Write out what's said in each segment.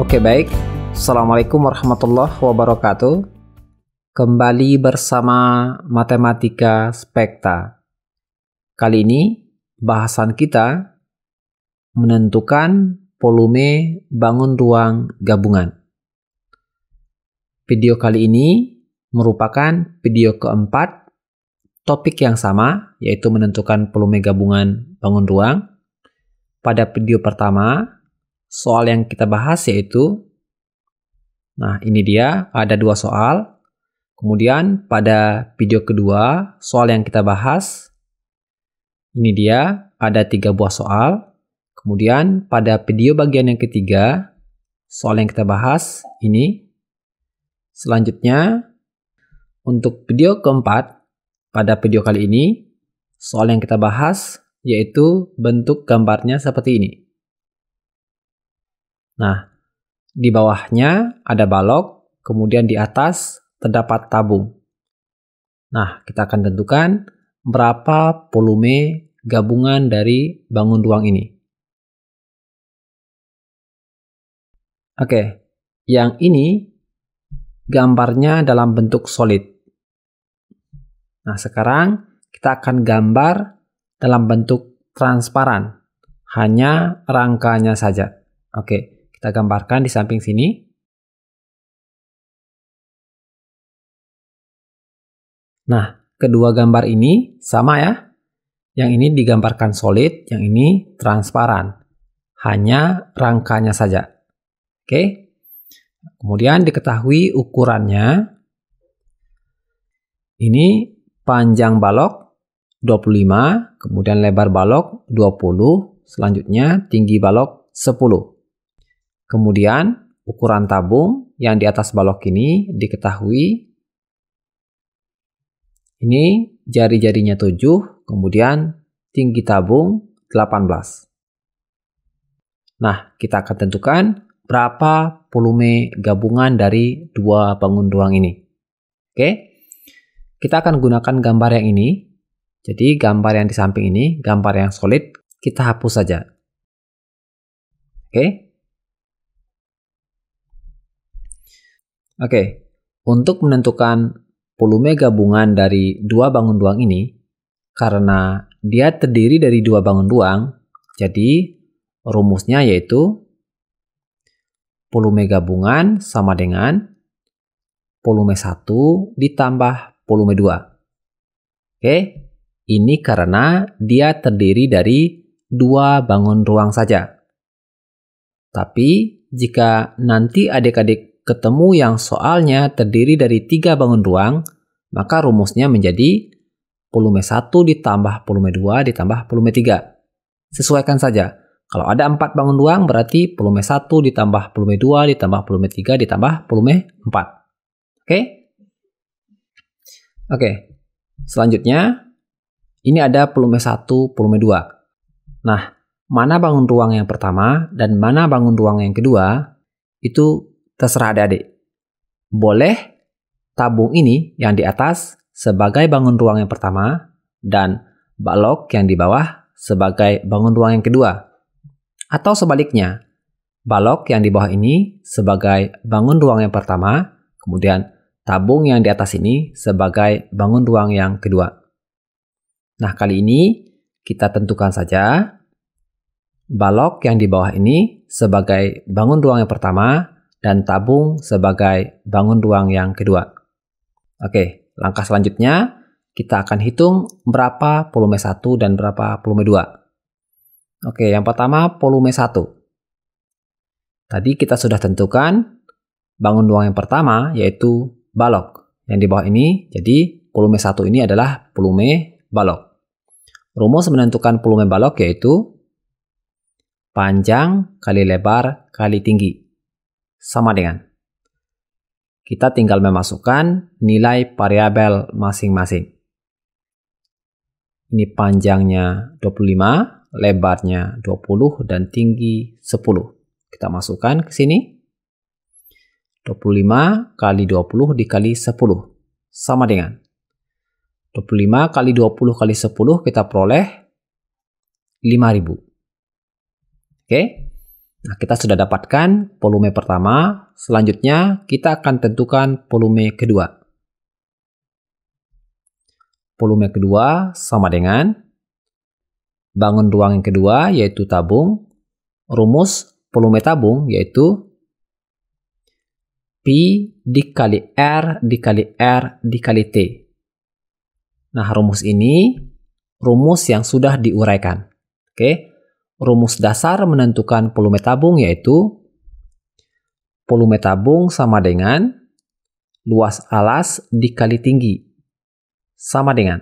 Oke baik, Assalamualaikum warahmatullahi wabarakatuh Kembali bersama Matematika Spekta Kali ini bahasan kita menentukan volume bangun ruang gabungan Video kali ini merupakan video keempat topik yang sama yaitu menentukan volume gabungan bangun ruang pada video pertama soal yang kita bahas yaitu Nah, ini dia ada dua soal. Kemudian pada video kedua, soal yang kita bahas ini dia ada tiga buah soal. Kemudian pada video bagian yang ketiga, soal yang kita bahas ini. Selanjutnya, untuk video keempat, pada video kali ini, soal yang kita bahas yaitu bentuk gambarnya seperti ini. Nah, di bawahnya ada balok, kemudian di atas terdapat tabung. Nah, kita akan tentukan berapa volume gabungan dari bangun ruang ini. Oke, yang ini gambarnya dalam bentuk solid. Nah, sekarang kita akan gambar dalam bentuk transparan, hanya rangkanya saja. Oke, kita gambarkan di samping sini. Nah, kedua gambar ini sama ya. Yang ini digambarkan solid, yang ini transparan. Hanya rangkanya saja. Oke. Kemudian diketahui ukurannya. Ini panjang balok 25, kemudian lebar balok 20, selanjutnya tinggi balok 10. Kemudian ukuran tabung yang di atas balok ini diketahui ini jari-jarinya 7, kemudian tinggi tabung 18. Nah, kita akan tentukan berapa volume gabungan dari dua bangun ruang ini. Oke, kita akan gunakan gambar yang ini. Jadi gambar yang di samping ini, gambar yang solid, kita hapus saja. Oke, Oke, untuk menentukan volume gabungan dari dua bangun ruang ini, karena dia terdiri dari dua bangun ruang, jadi rumusnya yaitu volume gabungan sama dengan volume 1 ditambah volume 2. Oke, ini karena dia terdiri dari dua bangun ruang saja. Tapi jika nanti adik-adik ketemu yang soalnya terdiri dari tiga bangun ruang, maka rumusnya menjadi volume 1 ditambah volume 2 ditambah volume 3. Sesuaikan saja. Kalau ada 4 bangun ruang berarti volume 1 ditambah volume 2 ditambah volume 3 ditambah volume 4. Oke? Okay? Oke. Okay. Selanjutnya ini ada volume 1, volume 2. Nah, mana bangun ruang yang pertama dan mana bangun ruang yang kedua itu Terserah adik-adik. Boleh tabung ini yang di atas sebagai bangun ruang yang pertama dan balok yang di bawah sebagai bangun ruang yang kedua. Atau sebaliknya, balok yang di bawah ini sebagai bangun ruang yang pertama, kemudian tabung yang di atas ini sebagai bangun ruang yang kedua. Nah, kali ini kita tentukan saja balok yang di bawah ini sebagai bangun ruang yang pertama dan tabung sebagai bangun ruang yang kedua. Oke, langkah selanjutnya kita akan hitung berapa volume 1 dan berapa volume 2. Oke, yang pertama volume 1. Tadi kita sudah tentukan bangun ruang yang pertama yaitu balok. Yang di bawah ini, jadi volume 1 ini adalah volume balok. Rumus menentukan volume balok yaitu panjang kali lebar kali tinggi sama dengan. Kita tinggal memasukkan nilai variabel masing-masing. Ini panjangnya 25, lebarnya 20, dan tinggi 10. Kita masukkan ke sini. 25 kali 20 dikali 10. Sama dengan 25 kali 20 kali 10 kita peroleh 5000. Oke. Okay? Nah, kita sudah dapatkan volume pertama, selanjutnya kita akan tentukan volume kedua. Volume kedua sama dengan bangun ruang yang kedua yaitu tabung. Rumus volume tabung yaitu P dikali R dikali R dikali T. Nah, rumus ini rumus yang sudah diuraikan. Oke, rumus dasar menentukan volume tabung yaitu volume tabung sama dengan luas alas dikali tinggi sama dengan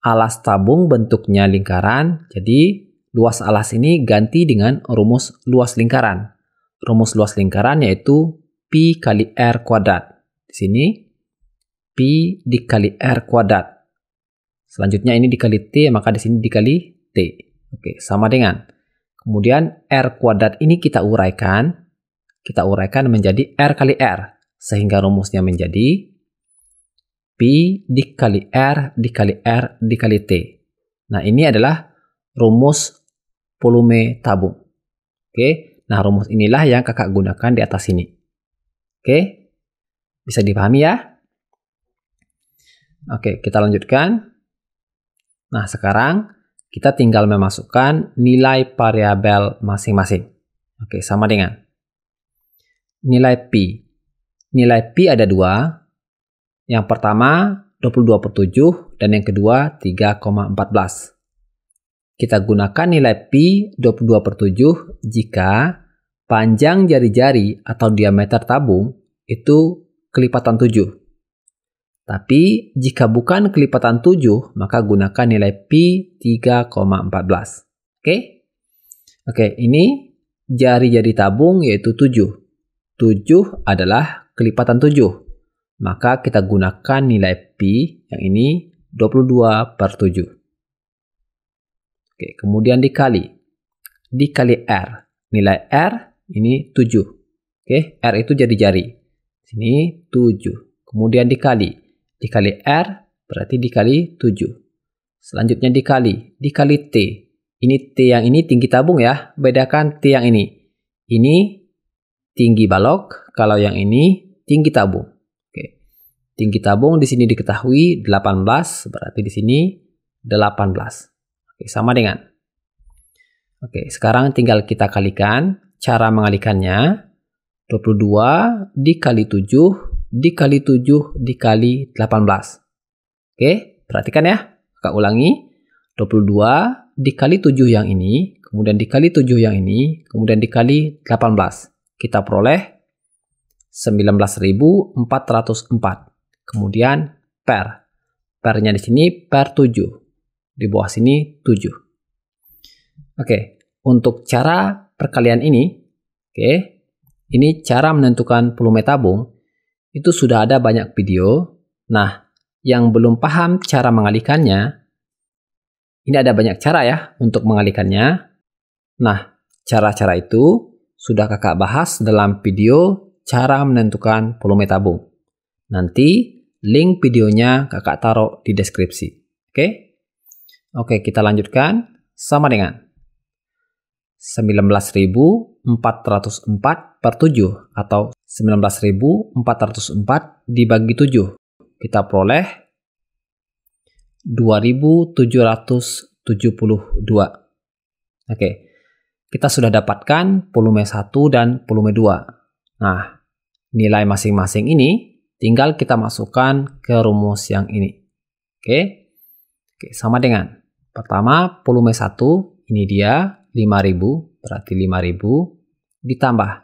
alas tabung bentuknya lingkaran jadi luas alas ini ganti dengan rumus luas lingkaran rumus luas lingkaran yaitu pi kali r kuadrat di sini pi dikali r kuadrat selanjutnya ini dikali t maka di sini dikali t Oke, sama dengan. Kemudian R kuadrat ini kita uraikan. Kita uraikan menjadi R kali R. Sehingga rumusnya menjadi P dikali R dikali R dikali T. Nah, ini adalah rumus volume tabung. Oke, nah rumus inilah yang kakak gunakan di atas ini. Oke, bisa dipahami ya? Oke, kita lanjutkan. Nah, sekarang kita tinggal memasukkan nilai variabel masing-masing. Oke, sama dengan nilai pi. Nilai pi ada dua. Yang pertama 22 per 7 dan yang kedua 3,14. Kita gunakan nilai pi 22 per 7 jika panjang jari-jari atau diameter tabung itu kelipatan 7. Tapi jika bukan kelipatan 7, maka gunakan nilai pi 3,14. Oke? Okay? Oke, okay, ini jari-jari tabung yaitu 7. 7 adalah kelipatan 7. Maka kita gunakan nilai pi yang ini 22 per 7. Oke, okay, kemudian dikali. Dikali R. Nilai R ini 7. Oke, okay, R itu jadi jari. Sini 7. Kemudian dikali dikali R berarti dikali 7. Selanjutnya dikali, dikali T. Ini T yang ini tinggi tabung ya, bedakan T yang ini. Ini tinggi balok, kalau yang ini tinggi tabung. Oke. Tinggi tabung di sini diketahui 18, berarti di sini 18. Oke, sama dengan. Oke, sekarang tinggal kita kalikan. Cara mengalikannya 22 dikali 7 dikali 7 dikali 18. Oke, perhatikan ya. Kak ulangi. 22 dikali 7 yang ini, kemudian dikali 7 yang ini, kemudian dikali 18. Kita peroleh 19.404. Kemudian per. Pernya di sini per 7. Di bawah sini 7. Oke, untuk cara perkalian ini, oke, ini cara menentukan volume tabung itu sudah ada banyak video. Nah, yang belum paham cara mengalihkannya, ini ada banyak cara ya untuk mengalihkannya. Nah, cara-cara itu sudah kakak bahas dalam video cara menentukan volume tabung. Nanti link videonya kakak taruh di deskripsi. Oke? Oke, kita lanjutkan sama dengan 19.404 per 7 atau 19.404 dibagi 7. Kita peroleh 2.772. Oke, kita sudah dapatkan volume 1 dan volume 2. Nah, nilai masing-masing ini tinggal kita masukkan ke rumus yang ini. Oke, Oke sama dengan pertama volume 1, ini dia 5000 berarti 5000 ditambah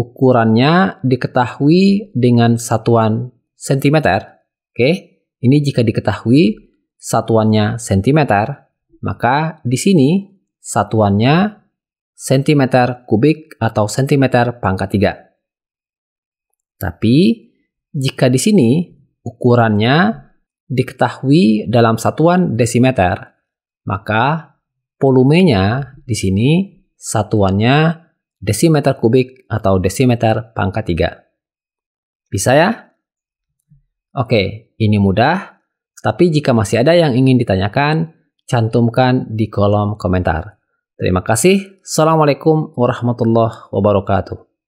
ukurannya diketahui dengan satuan sentimeter. Oke, ini jika diketahui satuannya sentimeter, maka di sini satuannya sentimeter kubik atau sentimeter pangkat 3. Tapi jika di sini ukurannya diketahui dalam satuan desimeter, maka volumenya di sini satuannya desimeter kubik atau desimeter pangkat 3. Bisa ya? Oke, ini mudah, tapi jika masih ada yang ingin ditanyakan, cantumkan di kolom komentar. Terima kasih. Assalamualaikum warahmatullahi wabarakatuh.